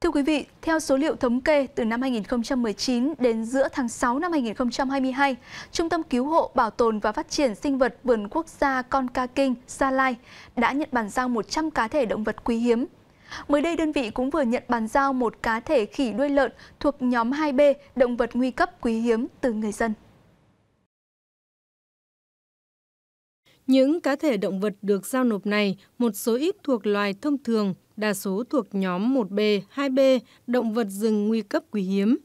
Thưa quý vị, theo số liệu thống kê từ năm 2019 đến giữa tháng 6 năm 2022, Trung tâm Cứu hộ Bảo tồn và Phát triển Sinh vật Vườn Quốc gia Con Ca Kinh, Gia Lai đã nhận bàn giao 100 cá thể động vật quý hiếm. Mới đây, đơn vị cũng vừa nhận bàn giao một cá thể khỉ đuôi lợn thuộc nhóm 2B động vật nguy cấp quý hiếm từ người dân. Những cá thể động vật được giao nộp này, một số ít thuộc loài thông thường đa số thuộc nhóm 1B, 2B, động vật rừng nguy cấp quý hiếm.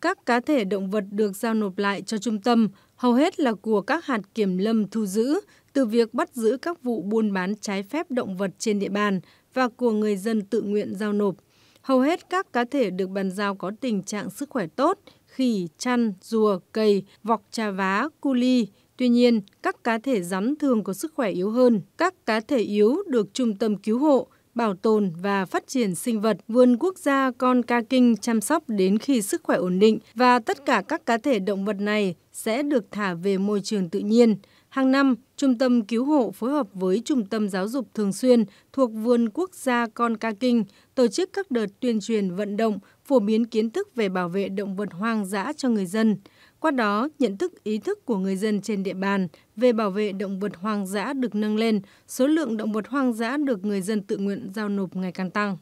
Các cá thể động vật được giao nộp lại cho trung tâm hầu hết là của các hạt kiểm lâm thu giữ từ việc bắt giữ các vụ buôn bán trái phép động vật trên địa bàn và của người dân tự nguyện giao nộp. Hầu hết các cá thể được bàn giao có tình trạng sức khỏe tốt, khỉ, chăn, rùa, cầy, vọc trà vá, cu ly. Tuy nhiên, các cá thể rắn thường có sức khỏe yếu hơn. Các cá thể yếu được trung tâm cứu hộ, bảo tồn và phát triển sinh vật, vườn quốc gia con ca kinh chăm sóc đến khi sức khỏe ổn định và tất cả các cá thể động vật này sẽ được thả về môi trường tự nhiên. Hàng năm, Trung tâm Cứu hộ phối hợp với Trung tâm Giáo dục Thường xuyên thuộc Vườn Quốc gia Con Ca Kinh tổ chức các đợt tuyên truyền vận động, phổ biến kiến thức về bảo vệ động vật hoang dã cho người dân. Qua đó, nhận thức ý thức của người dân trên địa bàn về bảo vệ động vật hoang dã được nâng lên, số lượng động vật hoang dã được người dân tự nguyện giao nộp ngày càng tăng.